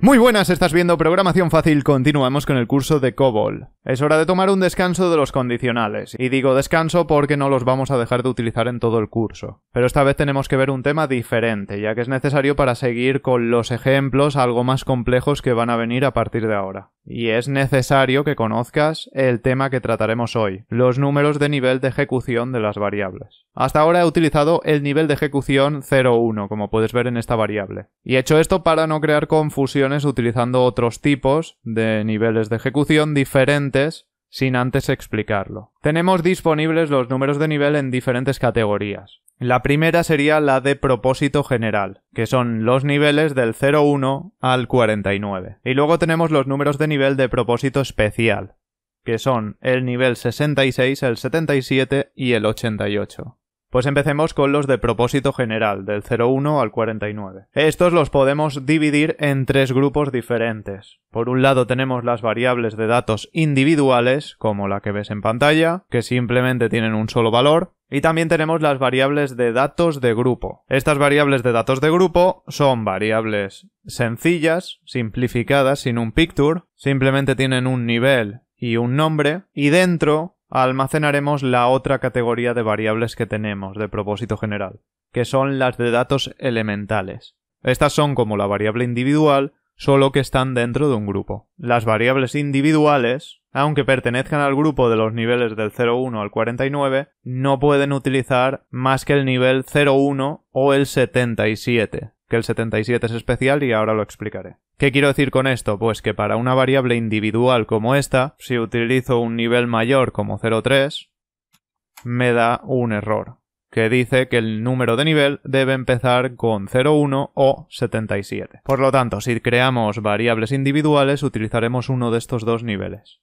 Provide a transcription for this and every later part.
Muy buenas, estás viendo Programación Fácil, continuamos con el curso de COBOL. Es hora de tomar un descanso de los condicionales, y digo descanso porque no los vamos a dejar de utilizar en todo el curso. Pero esta vez tenemos que ver un tema diferente, ya que es necesario para seguir con los ejemplos algo más complejos que van a venir a partir de ahora y es necesario que conozcas el tema que trataremos hoy, los números de nivel de ejecución de las variables. Hasta ahora he utilizado el nivel de ejecución 01, como puedes ver en esta variable. Y he hecho esto para no crear confusiones utilizando otros tipos de niveles de ejecución diferentes sin antes explicarlo. Tenemos disponibles los números de nivel en diferentes categorías. La primera sería la de propósito general, que son los niveles del 01 al 49. Y luego tenemos los números de nivel de propósito especial, que son el nivel 66, el 77 y el 88. Pues empecemos con los de propósito general, del 01 al 49. Estos los podemos dividir en tres grupos diferentes. Por un lado tenemos las variables de datos individuales, como la que ves en pantalla, que simplemente tienen un solo valor, y también tenemos las variables de datos de grupo. Estas variables de datos de grupo son variables sencillas, simplificadas, sin un picture, simplemente tienen un nivel y un nombre, y dentro almacenaremos la otra categoría de variables que tenemos de propósito general, que son las de datos elementales. Estas son como la variable individual, solo que están dentro de un grupo. Las variables individuales aunque pertenezcan al grupo de los niveles del 01 al 49, no pueden utilizar más que el nivel 01 o el 77, que el 77 es especial y ahora lo explicaré. ¿Qué quiero decir con esto? Pues que para una variable individual como esta, si utilizo un nivel mayor como 03, me da un error, que dice que el número de nivel debe empezar con 01 o 77. Por lo tanto, si creamos variables individuales, utilizaremos uno de estos dos niveles.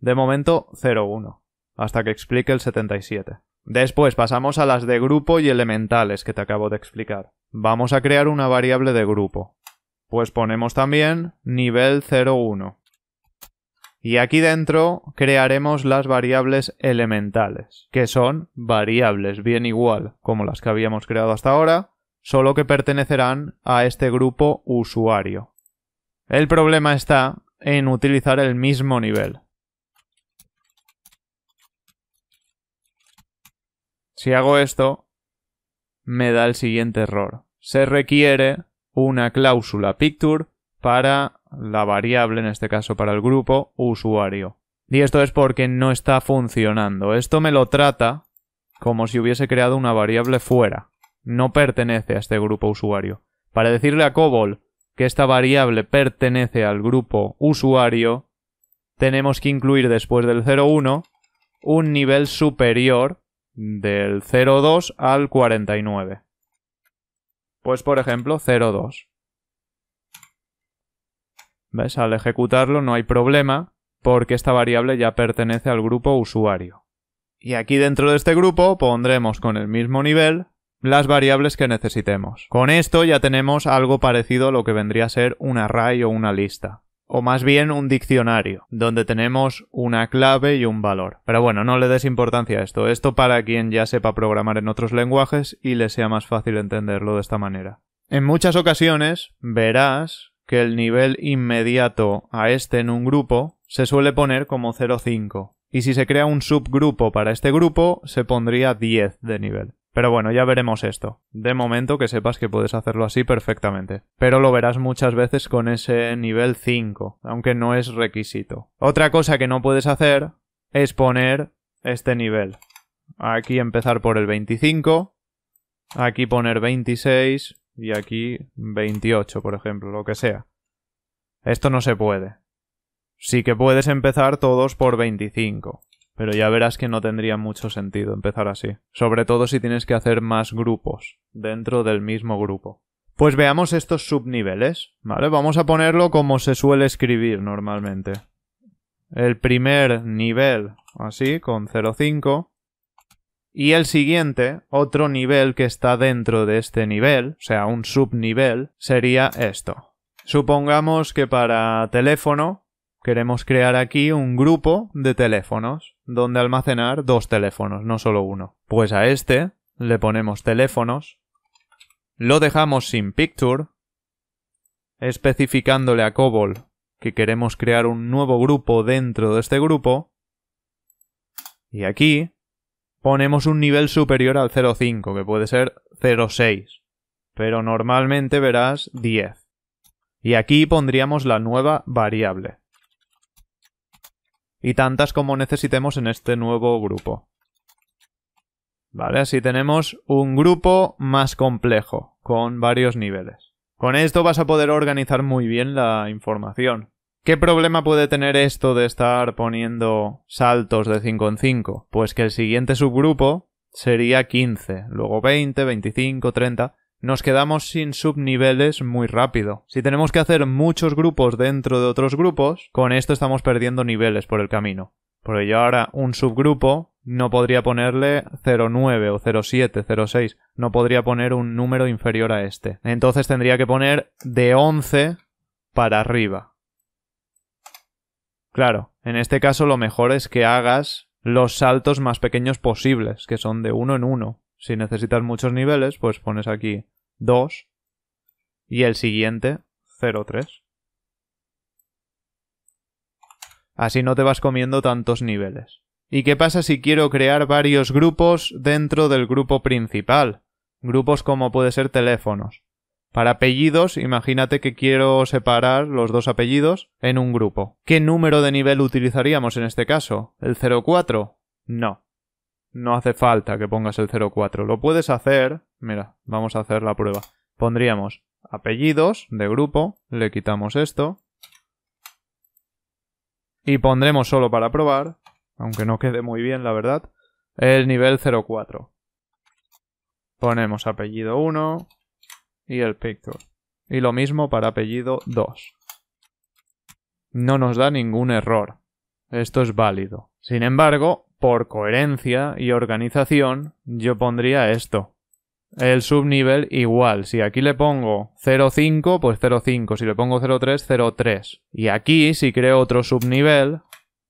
De momento 01, hasta que explique el 77. Después pasamos a las de grupo y elementales que te acabo de explicar. Vamos a crear una variable de grupo. Pues ponemos también nivel 01. Y aquí dentro crearemos las variables elementales, que son variables bien igual como las que habíamos creado hasta ahora, solo que pertenecerán a este grupo usuario. El problema está en utilizar el mismo nivel. Si hago esto, me da el siguiente error. Se requiere una cláusula picture para la variable, en este caso para el grupo usuario. Y esto es porque no está funcionando. Esto me lo trata como si hubiese creado una variable fuera. No pertenece a este grupo usuario. Para decirle a COBOL que esta variable pertenece al grupo usuario, tenemos que incluir después del 01 un nivel superior del 0,2 al 49. Pues por ejemplo, 0,2. ¿Ves? Al ejecutarlo no hay problema porque esta variable ya pertenece al grupo usuario. Y aquí dentro de este grupo pondremos con el mismo nivel las variables que necesitemos. Con esto ya tenemos algo parecido a lo que vendría a ser un array o una lista o más bien un diccionario, donde tenemos una clave y un valor. Pero bueno, no le des importancia a esto. Esto para quien ya sepa programar en otros lenguajes y le sea más fácil entenderlo de esta manera. En muchas ocasiones verás que el nivel inmediato a este en un grupo se suele poner como 0,5. Y si se crea un subgrupo para este grupo, se pondría 10 de nivel. Pero bueno, ya veremos esto. De momento que sepas que puedes hacerlo así perfectamente. Pero lo verás muchas veces con ese nivel 5, aunque no es requisito. Otra cosa que no puedes hacer es poner este nivel. Aquí empezar por el 25, aquí poner 26 y aquí 28, por ejemplo, lo que sea. Esto no se puede. Sí que puedes empezar todos por 25. Pero ya verás que no tendría mucho sentido empezar así. Sobre todo si tienes que hacer más grupos dentro del mismo grupo. Pues veamos estos subniveles, ¿vale? Vamos a ponerlo como se suele escribir normalmente. El primer nivel, así, con 0,5. Y el siguiente, otro nivel que está dentro de este nivel, o sea, un subnivel, sería esto. Supongamos que para teléfono Queremos crear aquí un grupo de teléfonos donde almacenar dos teléfonos, no solo uno. Pues a este le ponemos teléfonos, lo dejamos sin picture, especificándole a COBOL que queremos crear un nuevo grupo dentro de este grupo, y aquí ponemos un nivel superior al 0.5, que puede ser 0.6, pero normalmente verás 10. Y aquí pondríamos la nueva variable y tantas como necesitemos en este nuevo grupo. ¿Vale? Así tenemos un grupo más complejo, con varios niveles. Con esto vas a poder organizar muy bien la información. ¿Qué problema puede tener esto de estar poniendo saltos de 5 en 5? Pues que el siguiente subgrupo sería 15, luego 20, 25, 30, nos quedamos sin subniveles muy rápido. Si tenemos que hacer muchos grupos dentro de otros grupos, con esto estamos perdiendo niveles por el camino. Por ello ahora un subgrupo no podría ponerle 09 o 07, 06, no podría poner un número inferior a este. Entonces tendría que poner de 11 para arriba. Claro, en este caso lo mejor es que hagas los saltos más pequeños posibles, que son de uno en 1. Si necesitas muchos niveles, pues pones aquí 2 y el siguiente 0,3. Así no te vas comiendo tantos niveles. ¿Y qué pasa si quiero crear varios grupos dentro del grupo principal? Grupos como puede ser teléfonos. Para apellidos, imagínate que quiero separar los dos apellidos en un grupo. ¿Qué número de nivel utilizaríamos en este caso? ¿El 04? No no hace falta que pongas el 04. Lo puedes hacer. Mira, vamos a hacer la prueba. Pondríamos apellidos de grupo, le quitamos esto. Y pondremos solo para probar, aunque no quede muy bien la verdad, el nivel 04. Ponemos apellido 1 y el picture. Y lo mismo para apellido 2. No nos da ningún error. Esto es válido. Sin embargo, por coherencia y organización, yo pondría esto. El subnivel igual. Si aquí le pongo 0.5, pues 0.5. Si le pongo 0.3, 0.3. Y aquí, si creo otro subnivel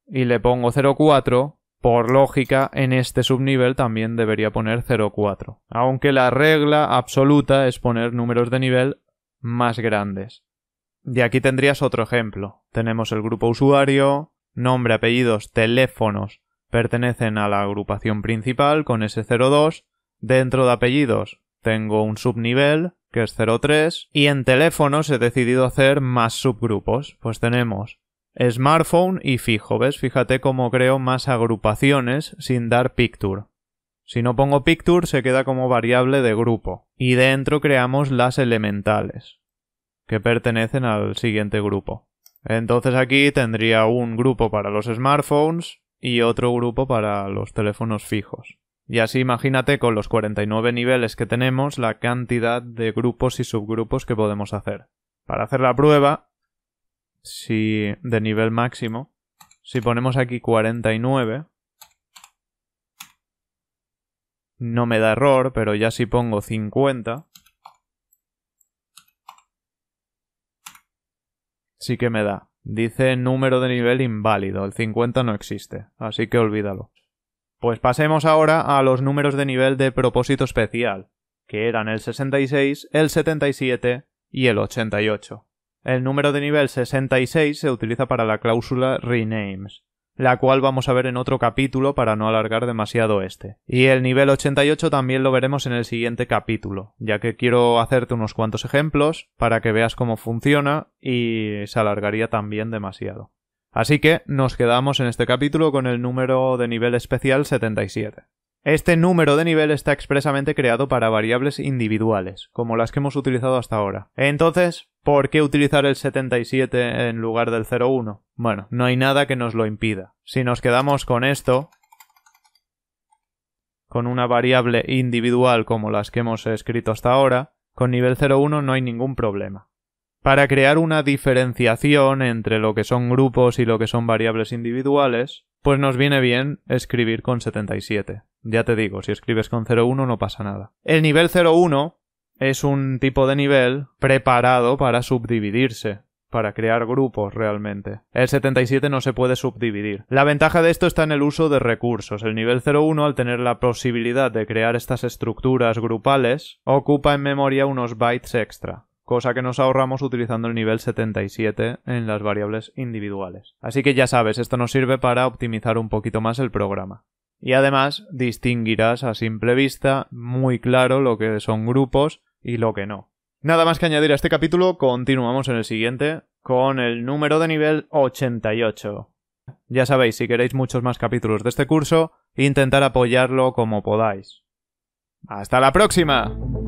y le pongo 0.4, por lógica, en este subnivel también debería poner 0.4. Aunque la regla absoluta es poner números de nivel más grandes. Y aquí tendrías otro ejemplo. Tenemos el grupo usuario, nombre, apellidos, teléfonos, Pertenecen a la agrupación principal con S02. Dentro de apellidos tengo un subnivel que es 03 y en teléfonos he decidido hacer más subgrupos. Pues tenemos smartphone y fijo, ¿ves? Fíjate cómo creo más agrupaciones sin dar picture. Si no pongo picture se queda como variable de grupo. Y dentro creamos las elementales, que pertenecen al siguiente grupo. Entonces aquí tendría un grupo para los smartphones, y otro grupo para los teléfonos fijos. Y así imagínate con los 49 niveles que tenemos la cantidad de grupos y subgrupos que podemos hacer. Para hacer la prueba, si de nivel máximo, si ponemos aquí 49, no me da error, pero ya si pongo 50, sí que me da. Dice número de nivel inválido, el 50 no existe, así que olvídalo. Pues pasemos ahora a los números de nivel de propósito especial, que eran el 66, el 77 y el 88. El número de nivel 66 se utiliza para la cláusula renames, la cual vamos a ver en otro capítulo para no alargar demasiado este. Y el nivel 88 también lo veremos en el siguiente capítulo, ya que quiero hacerte unos cuantos ejemplos para que veas cómo funciona y se alargaría también demasiado. Así que nos quedamos en este capítulo con el número de nivel especial 77. Este número de nivel está expresamente creado para variables individuales, como las que hemos utilizado hasta ahora. Entonces, ¿por qué utilizar el 77 en lugar del 01? Bueno, no hay nada que nos lo impida. Si nos quedamos con esto, con una variable individual como las que hemos escrito hasta ahora, con nivel 0,1 no hay ningún problema. Para crear una diferenciación entre lo que son grupos y lo que son variables individuales, pues nos viene bien escribir con 77. Ya te digo, si escribes con 0,1 no pasa nada. El nivel 0,1 es un tipo de nivel preparado para subdividirse para crear grupos realmente. El 77 no se puede subdividir. La ventaja de esto está en el uso de recursos. El nivel 01, al tener la posibilidad de crear estas estructuras grupales, ocupa en memoria unos bytes extra cosa que nos ahorramos utilizando el nivel 77 en las variables individuales. Así que ya sabes, esto nos sirve para optimizar un poquito más el programa. Y además distinguirás a simple vista muy claro lo que son grupos y lo que no. Nada más que añadir a este capítulo, continuamos en el siguiente con el número de nivel 88. Ya sabéis, si queréis muchos más capítulos de este curso, intentar apoyarlo como podáis. ¡Hasta la próxima!